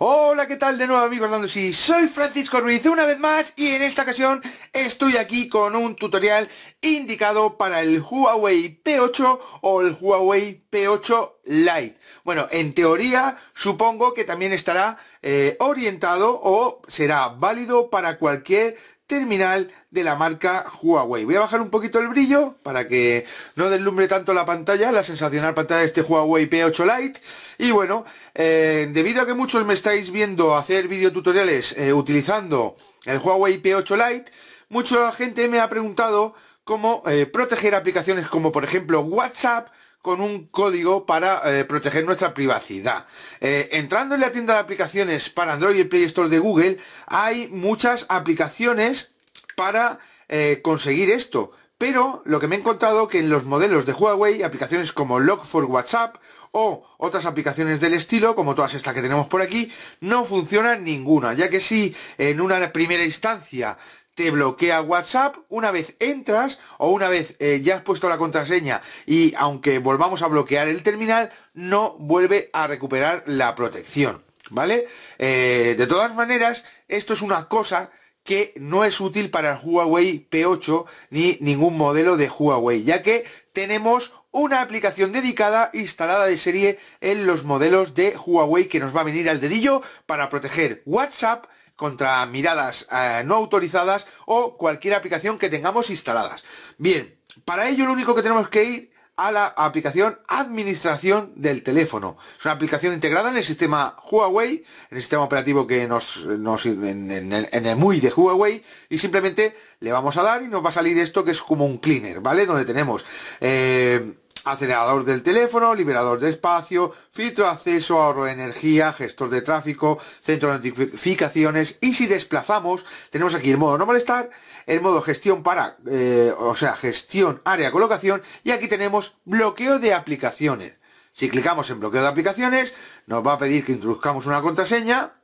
Hola, ¿qué tal? De nuevo amigos dando si? soy Francisco Ruiz una vez más y en esta ocasión estoy aquí con un tutorial indicado para el Huawei P8 o el Huawei P8 Lite. Bueno, en teoría supongo que también estará eh, orientado o será válido para cualquier terminal de la marca Huawei. Voy a bajar un poquito el brillo para que no deslumbre tanto la pantalla, la sensacional pantalla de este Huawei P8 Lite. Y bueno, eh, debido a que muchos me estáis viendo hacer videotutoriales tutoriales eh, utilizando el Huawei P8 Lite, mucha gente me ha preguntado cómo eh, proteger aplicaciones como por ejemplo WhatsApp, con un código para eh, proteger nuestra privacidad. Eh, entrando en la tienda de aplicaciones para Android y Play Store de Google, hay muchas aplicaciones para eh, conseguir esto. Pero lo que me he encontrado que en los modelos de Huawei, aplicaciones como Lock for WhatsApp o otras aplicaciones del estilo, como todas estas que tenemos por aquí, no funcionan ninguna, ya que si en una primera instancia te bloquea WhatsApp una vez entras o una vez eh, ya has puesto la contraseña y aunque volvamos a bloquear el terminal, no vuelve a recuperar la protección, ¿vale? Eh, de todas maneras, esto es una cosa que no es útil para el Huawei P8 ni ningún modelo de Huawei, ya que tenemos una aplicación dedicada instalada de serie en los modelos de Huawei que nos va a venir al dedillo para proteger WhatsApp contra miradas eh, no autorizadas o cualquier aplicación que tengamos instaladas. Bien, para ello lo único que tenemos que ir a la aplicación Administración del teléfono. Es una aplicación integrada en el sistema Huawei, en el sistema operativo que nos, nos en, el muy de Huawei, y simplemente le vamos a dar y nos va a salir esto que es como un cleaner, ¿vale? Donde tenemos eh, acelerador del teléfono, liberador de espacio, filtro de acceso, ahorro de energía, gestor de tráfico, centro de notificaciones y si desplazamos tenemos aquí el modo no molestar, el modo gestión para, eh, o sea, gestión área colocación y aquí tenemos bloqueo de aplicaciones. Si clicamos en bloqueo de aplicaciones nos va a pedir que introduzcamos una contraseña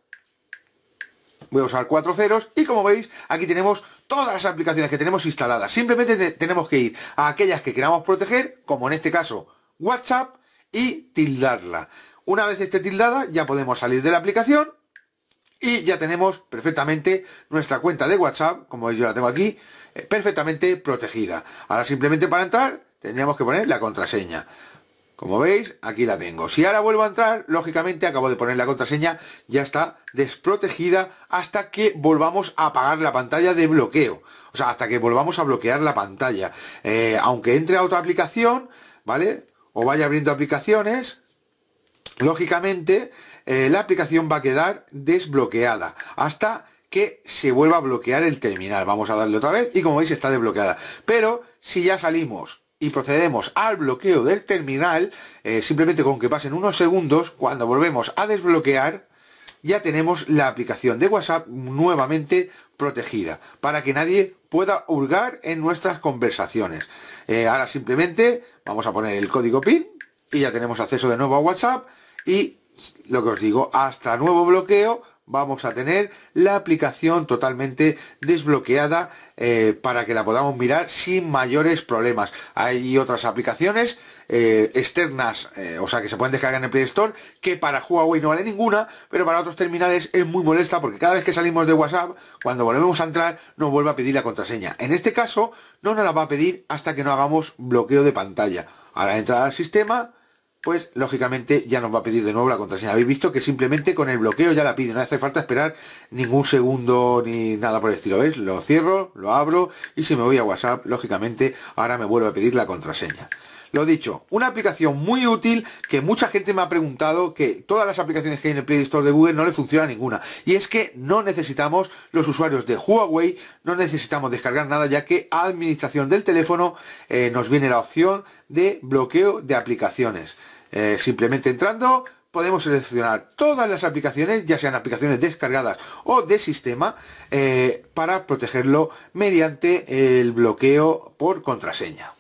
voy a usar cuatro ceros y como veis aquí tenemos todas las aplicaciones que tenemos instaladas. Simplemente tenemos que ir a aquellas que queramos proteger, como en este caso WhatsApp, y tildarla. Una vez esté tildada ya podemos salir de la aplicación y ya tenemos perfectamente nuestra cuenta de WhatsApp, como yo la tengo aquí, eh, perfectamente protegida. Ahora simplemente para entrar tendríamos que poner la contraseña. Como veis, aquí la tengo. Si ahora vuelvo a entrar, lógicamente acabo de poner la contraseña, ya está desprotegida hasta que volvamos a apagar la pantalla de bloqueo. O sea, hasta que volvamos a bloquear la pantalla. Eh, aunque entre a otra aplicación, ¿vale? O vaya abriendo aplicaciones, lógicamente eh, la aplicación va a quedar desbloqueada hasta que se vuelva a bloquear el terminal. Vamos a darle otra vez y como veis está desbloqueada. Pero si ya salimos y procedemos al bloqueo del terminal, eh, simplemente con que pasen unos segundos, cuando volvemos a desbloquear, ya tenemos la aplicación de WhatsApp nuevamente protegida, para que nadie pueda hurgar en nuestras conversaciones. Eh, ahora simplemente vamos a poner el código PIN y ya tenemos acceso de nuevo a WhatsApp y lo que os digo, hasta nuevo bloqueo vamos a tener la aplicación totalmente desbloqueada eh, para que la podamos mirar sin mayores problemas. Hay otras aplicaciones eh, externas, eh, o sea, que se pueden descargar en el Play Store, que para Huawei no vale ninguna, pero para otros terminales es muy molesta porque cada vez que salimos de WhatsApp, cuando volvemos a entrar, nos vuelve a pedir la contraseña. En este caso, no nos la va a pedir hasta que no hagamos bloqueo de pantalla. Ahora entrar al sistema pues lógicamente ya nos va a pedir de nuevo la contraseña. Habéis visto que simplemente con el bloqueo ya la pide, no hace falta esperar ningún segundo ni nada por el estilo. ¿Veis? Lo cierro, lo abro y si me voy a WhatsApp, lógicamente ahora me vuelve a pedir la contraseña. Lo dicho, una aplicación muy útil que mucha gente me ha preguntado que todas las aplicaciones que hay en el Play Store de Google no le funciona ninguna. Y es que no necesitamos, los usuarios de Huawei, no necesitamos descargar nada ya que a administración del teléfono eh, nos viene la opción de bloqueo de aplicaciones. Eh, simplemente entrando podemos seleccionar todas las aplicaciones, ya sean aplicaciones descargadas o de sistema, eh, para protegerlo mediante el bloqueo por contraseña.